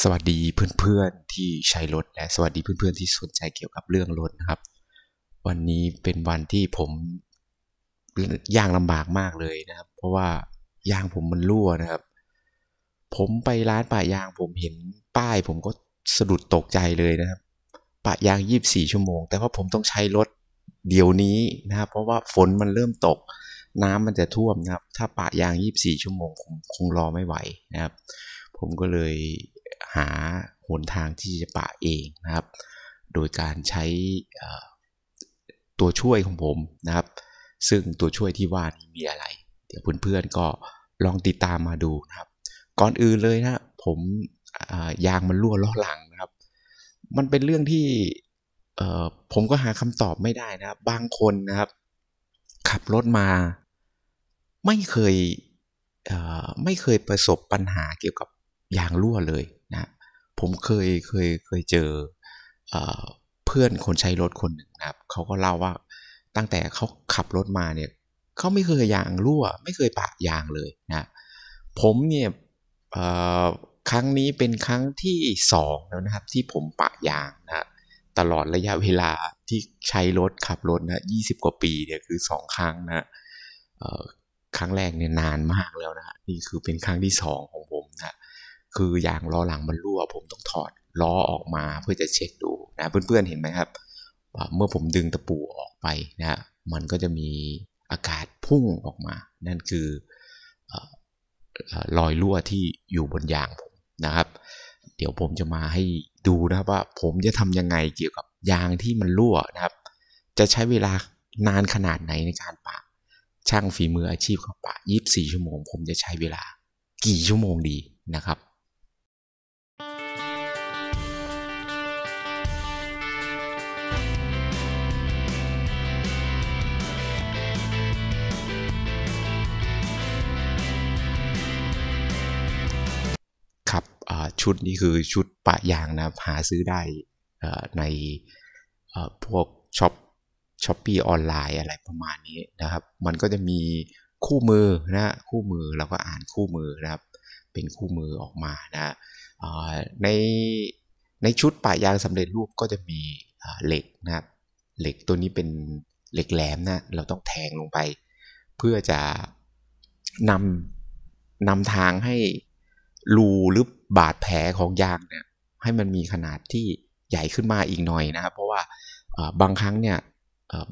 สวัสดีเพื่อนๆที่ใช้รถและสวัสดีเพื่อนๆที่สนใจเกี่ยวกับเรื่องรถนะครับ วันนี้เป็นวันที่ผมย่างลำบากมากเลยนะครับ เพราะว่ายางผมมันรั่วนะครับ ผมไปร้านปะยางผมเห็นป้าย ผมก็สะดุดตกใจเลยนะครับ ปะยางยีิบสี่ชั่วโมงแต่ว่าผมต้องใช้รถเดี๋ยวนี้นะครับ เพราะว่าฝนมันเริ่มตก น้ำมันจะท่วมนะครับ ถ้าปะยางยีิบสี่ชั่วโมงงคงรอไม่ไหวนะครับ ผมก็เลยหาหนทางที่จะปะเองนะครับ โดยการใช้ตัวช่วยของผมนะครับ ซึ่งตัวช่วยที่ว่านี้มีอะไร เดี๋ยวเพื่อนๆก็ลองติดตามมาดูนะครับก่อนอื่นเลยนะผมยางมันรั่วล้อหลังนะครับ มันเป็นเรื่องที่ผมก็หาคำตอบไม่ได้นะครับบางคนนะครับขับ รถ มาไม่เคยไม่เคยประสบปัญหาเกี่ยวกับยางรั่วเลยนะ ผมเคยเคยเคยเจอเอเพื่อนคนใช้รถคนหนึ่งนะครับเขาก็เล่าว่าตั้งแต่เขาขับรถมาเนี่ยเขาไม่เคยยางรั่วไม่เคยปะยางเลยนะผมเนี่ยครั้งนี้เป็นครั้งที่สองแล้วนะครับที่ผมปะยางนะตลอดระยะเวลาที่ใช้รถขับรถนะยี่สิบกว่าปีเนี่ยคือสองครั้งนะครั้งแรกเนี่ยนานมากแล้วนะนี่คือเป็นครั้งที่สองของผมคือยางล้อหลังมันรั่ว ผมต้องถอดล้อออกมาเพื่อจะเช็คดูนะเพื่อนๆเห็นไหมครับ เมื่อผมดึงตะปูออกไปนะมันก็จะมีอากาศพุ่งออกมา นั่นคือรอยรั่วที่อยู่บนยางผมนะครับ เดี๋ยวผมจะมาให้ดูนะว่าผมจะทำยังไงเกี่ยวกับยางที่มันรั่วนะครับ จะใช้เวลานานขนาดไหนในการปะช่างฝีมืออาชีพเขาปะ24ชั่วโมงผมจะใช้เวลากี่ชั่วโมงดีนะครับชุดนี้คือชุดปะยางนะหาซื้อได้ในพวกช็อปช้อปปี้ออนไลน์อะไรประมาณนี้นะครับ มันก็จะมีคู่มือนะคู่มือเราก็อ่านคู่มือนะครับเป็นคู่มือออกมานะในในชุดปะยางสำเร็จรูปก็จะมีเหล็กนะครับเหล็กตัวนี้เป็นเหล็กแหลมนะเราต้องแทงลงไป เพื่อจะนำนำทางให้รูหรือบาดแผลของยางเนี่ยให้มันมีขนาดที่ใหญ่ขึ้นมาอีกหน่อยนะครับ เพราะว่าบางครั้งเนี่ย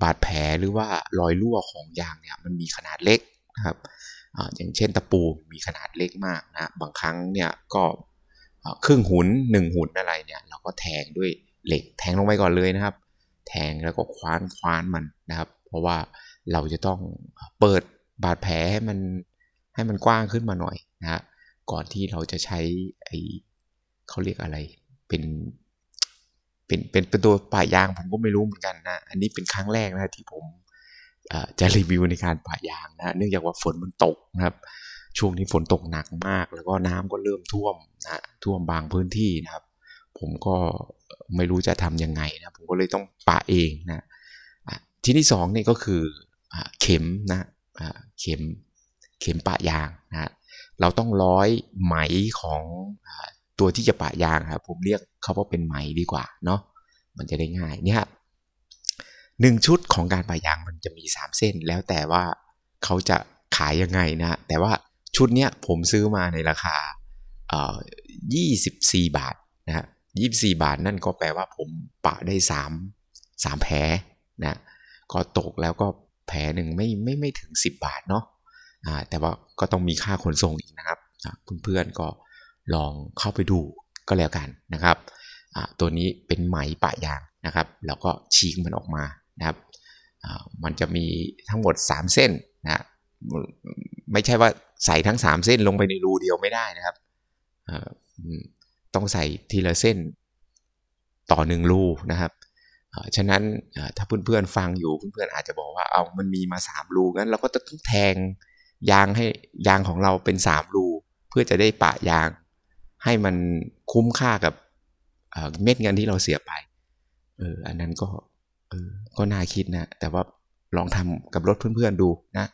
บาดแผลหรือว่ารอยรั่วของยางเนี่ยมันมีขนาดเล็กนะครับอย่างเช่น ตะปูมีขนาดเล็กมากนะ บางครั้งเนี่ยก็ครึ่งหุนหนึ่งหุนอะไรเนี่ยเราก็แทงด้วยเหล็กแทงลงไปก่อนเลยนะครับ แทงแล้วก็คว้านคว้านมันนะครับ เพราะว่าเราจะต้องเปิดบาดแผลให้มันให้มันกว้างขึ้นมาหน่อยนะครับก่อนที่เราจะใช้ไอ้เขาเรียกอะไร เป็นเป็นเป็นเป็นตัวป่ายางผมก็ไม่รู้เหมือนกันนะอันนี้เป็นครั้งแรกนะที่ผมจะรีวิวในการป่ายางนะเนื่องจากว่าฝนมันตกนะครับ ช่วงนี้ฝนตกหนักมาก แล้วก็น้ำก็เริ่มท่วมนะท่วมบางพื้นที่นะครับ ผมก็ไม่รู้จะทํำยังไงนะผมก็เลยต้องปาเองนะที่นที่งนี่ก็คือเข็มนะเข็มเข็มปะยางนะเราต้องร้อยไหมของตัวที่จะปะยางครับผมเรียกเขาว่าเป็นไหมดีกว่าเนาะ มันจะได้ง่ายเนี่ยหนึ่งชุดของการปะยางมันจะมี 3 เส้นแล้วแต่ว่าเขาจะขายยังไงนะ แต่ว่าชุดเนี้ยผมซื้อมาในราคา่24 บาทนะฮะ24 บาทนั่นก็แปลว่าผมปะได้3 3แผลนะก็ตกแล้วก็แผลหนึ่งไม่ไม่ไม่ถึง 10 บาทเนาะแต่ว่าก็ต้องมีค่าขนส่งอีกนะครับเพื่อนๆก็ลองเข้าไปดูก็แล้วกันนะครับตัวนี้เป็นไหมปะยางนะครับ แล้วก็ฉีกมันออกมานะครับมันจะมีทั้งหมด 3 เส้นนะไม่ใช่ว่าใส่ทั้ง 3 เส้นลงไปในรูเดียวไม่ได้นะครับต้องใส่ทีละเส้นต่อหนึ่งรูนะครับฉะนั้นถ้าเพื่อนๆฟังอยู่เพื่อนๆอาจจะบอกว่าเอามันมีมา3รูงั้นเราก็จะต้องแทงยางให้ยางของเราเป็นสามรูเพื่อจะได้ปะยางให้มันคุ้มค่ากับเม็ดเงินที่เราเสียไปเอออันนั้นก็เออก็น่าคิดนะ แต่ว่าลองทำกับรถเพื่อน ๆดูนะ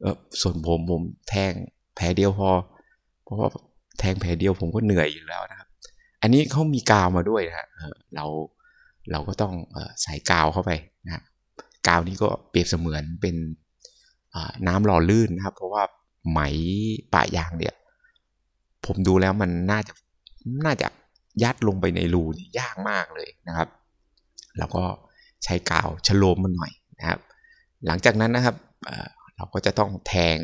เออส่วนผมผมแทงแผลเดียวพอ เพราะว่าแทงแผลเดียวผมก็เหนื่อยอยู่แล้วนะครับ อันนี้เขามีกาวมาด้วยนะเรา เราก็ต้องใส่กาวเข้าไปนะกาวนี้ก็เปรียบเสมือนเป็นน้ำหล่อลื่นนะครับ เพราะว่าไหมป่ายางเนี่ย ผมดูแล้วมันน่าจะน่าจะยัดลงไปในรูนี่ยากมากเลยนะครับ แล้วก็ใช้กาวฉโลมมันหน่อยนะครับ หลังจากนั้นนะครับเราก็จะต้องแทง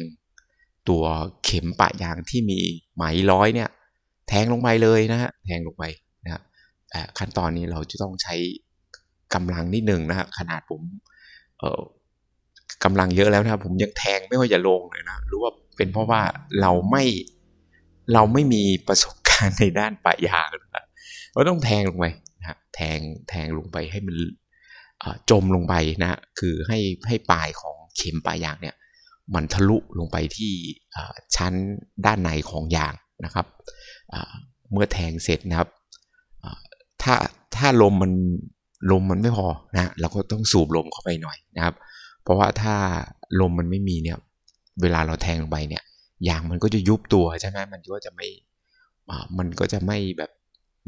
ตัวเข็มปะยางที่มีไหมร้อยเนี่ย แทงลงไปเลยนะฮะแทงลงไปนะครับขั้นตอนนี้เราจะต้องใช้กำลังนิดหนึ่งนะัะขนาดผมกำลังเยอะแล้วนะครับผมยังแทงไม่ค่อยจะลงเลยนะรู้ว่าเป็นเพราะว่าเราไม่เราไม่มีประสบการณ์ในด้านปะยางเราต้องแทงลงไปนะแทงแทงลงไปให้มันจมลงไปนะคือให้ให้ปลายของเข็มปลายยางเนี่ย มันทะลุลงไปที่ชั้นด้านในของยางนะครับเมื่อแทงเสร็จนะครับถ้าถ้าลมมันลมมันไม่พอนะเราก็ต้องสูบลมเข้าไปหน่อยนะครับเพราะว่าถ้าลมมันไม่มีเนี่ยเวลาเราแทงลงไปเนี่ยยางมันก็จะยุบตัวใช่ไหมมันก็จะไม่ มันก็จะไม่แบบ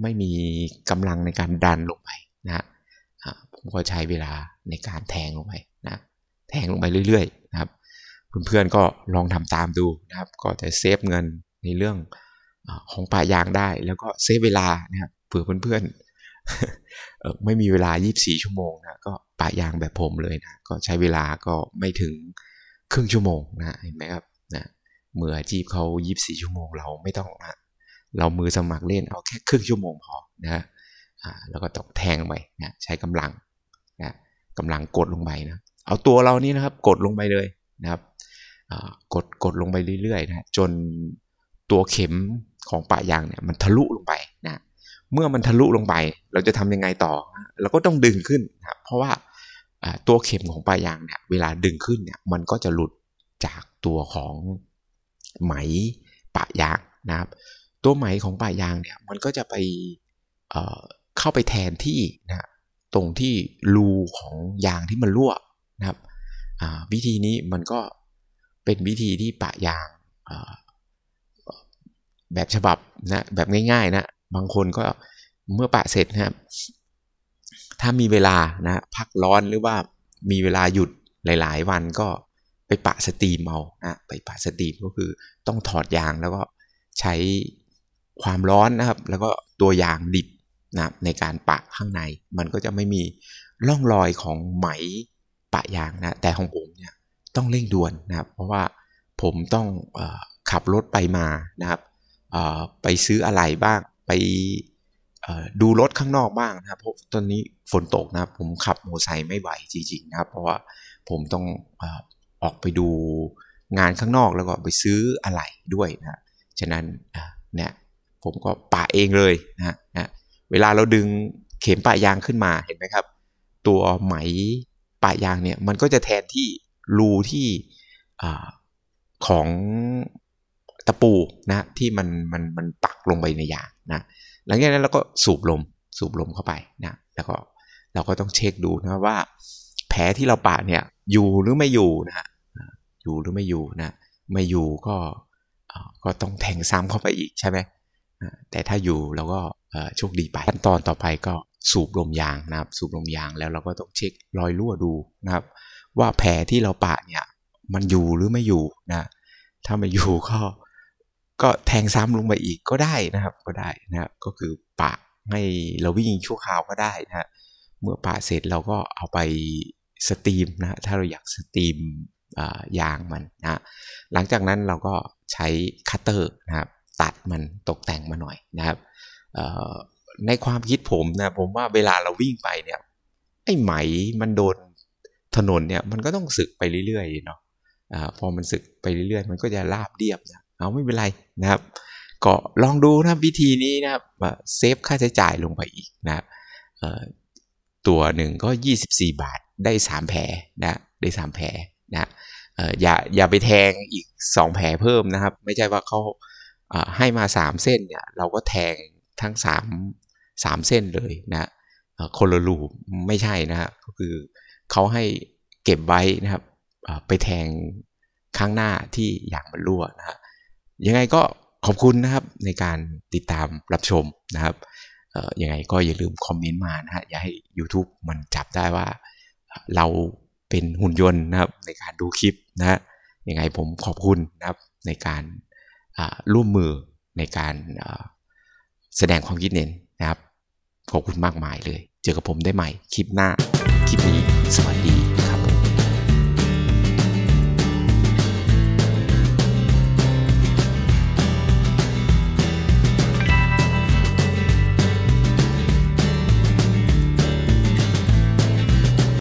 ไม่มีกำลังในการดันลงไปนะผมก็ใช้เวลาในการแทงลงไปนะแทงลงไปเรื่อยๆนะครับเพื่อนๆก็ลองทำตามดูนะครับ ก็จะเซฟเงินในเรื่องของป่ายางได้แล้วก็เซฟเวลานะครับเผื่อเพื่อนๆไม่มีเวลา 24 ชั่วโมงนะ ก็ปะยางแบบผมเลยนะ ก็ใช้เวลาก็ไม่ถึงครึ่งชั่วโมงนะ เห็นไหมครับนะมืออาชีพเขา24 ชั่วโมง เราไม่ต้องนะเรามือสมัครเล่นเอาแค่ครึ่งชั่วโมงพอนะแล้วก็ต้องแทงไปนะใช้กำลังนะกำลังกดลงไปนะ เอาตัวเรานี่นะครับกดลงไปเลยนะครับ กด กดลงไปเรื่อยๆนะจนตัวเข็มของปะยางเนี่ยมันทะลุลงไปนะเมื่อมันทะลุลงไปเราจะทำยังไงต่อเราก็ต้องดึงขึ้นนะเพราะว่าตัวเข็มของปลายยางเนี่ยเวลาดึงขึ้นเนี่ยมันก็จะหลุดจากตัวของไหมปะยางนะครับ ตัวไหมของปลายางเนี่ยมันก็จะไปเเข้าไปแทนที่นะตรงที่รูของยางที่มันรั่วนะครับวิธีนี้มันก็เป็นวิธีที่ปะยางแบบฉบับนะแบบง่าย ๆนะบางคนก็เมื่อปะเสร็จนะครับถ้ามีเวลานะพักร้อนหรือว่ามีเวลาหยุดหลาย ๆ วันก็ไปปะสตรีมเอานะไปปะสตรีมก็คือต้องถอดยางแล้วก็ใช้ความร้อนนะครับ แล้วก็ตัวยางดิบนะในการปะข้างใน มันก็จะไม่มีร่องรอยของไหมปะยางนะแต่ของผมเนี่ยต้องเร่งด่วนนะครับ เพราะว่าผมต้องอขับรถไปมานะครับไปซื้ออะไรบ้างไปดูรถข้างนอกบ้างนะครับเพราะตอนนี้ฝนตกนะครับ ผมขับมอเตอร์ไซค์ไม่ไหวจริง ๆ นะครับ เพราะว่าผมต้องออกไปดูงานข้างนอกแล้วก็ไปซื้ออะไรด้วยนะ ฉะนั้นเนี่ยผมก็ปะเองเลยนะนะเวลาเราดึงเข็มปะยางขึ้นมาเห็นไหมครับ ตัวไหมปะยางเนี่ยมันก็จะแทนที่รูที่ของะปูนะที่มันมันมันปักลงไปในยางนะหลังจากนั้นเราก็สูบลมสูบลมเข้าไปนะแล้วก็เราก็ต้องเช็คดูนะว่าแผลที่เราปะเนี่ยอยู่หรือไม่อยู่นะะอยู่หรือไม่อยู่นะไม่อยู่ก็ก็ต้องแทงซ้ำเข้าไปอีกใช่ไหมแต่ถ้าอยู่เราก็โชคดีไปขั้นตอนต่อไปก็สูบลมยางนะครับ สูบลมยางแล้วเราก็ต้องเช็ครอยรั่วดูนะครับว่าแผลที่เราปะเนี่ยมันอยู่หรือไม่อยู่นะถ้าไม่อยู่ก็ก็แทงซ้ำลงไปอีกก็ได้นะครับก็ได้นะครับก็คือปะให้เราวิ่งชั่วคราวก็ได้นะเมื่อปะเสร็จเราก็เอาไปสตรีมนะถ้าเราอยากสตรีมยางมันนะหลังจากนั้นเราก็ใช้คัตเตอร์นะครับตัดมันตกแต่งมาหน่อยนะครับในความคิดผมนะผมว่าเวลาเราวิ่งไปเนี่ยไอ้ไหมมันโดนถนนเนี่ยมันก็ต้องสึกไปเรื่อยๆเนาะพอมันสึกไปเรื่อยๆมันก็จะราบเรียบนะเอาไม่เป็นไรนะครับ ก็ลองดูนะวิธีนี้นะครับเซฟค่าใช้จ่ายลงไปอีกนะตัวหนึ่งก็ 24 บาทได้ 3 แผลนะ ได้ 3 แผลนะอย่าอย่าไปแทงอีก 2 แผลเพิ่มนะครับ ไม่ใช่ว่าเขาให้มา 3 เส้นเนี่ยเราก็แทงทั้ง3 3เส้นเลยนะคนละลูปไม่ใช่นะก็คือเขาให้เก็บไว้นะครับไปแทงข้างหน้าที่อย่างมันรั่วนะัะยังไงก็ขอบคุณนะครับในการติดตามรับชมนะครับยังไงก็อย่าลืมคอมเมนต์มานะฮะ อย่าให้ YouTube มันจับได้ว่าเราเป็นหุ่นยนต์นะครับในการดูคลิปนะฮะ ยังไงผมขอบคุณนะครับในการร่วมมือในการแสดงความคิดเห็นนะครับ ขอบคุณมากมายเลย เจอกับผมได้ใหม่คลิปหน้าคลิปนี้สวัสดี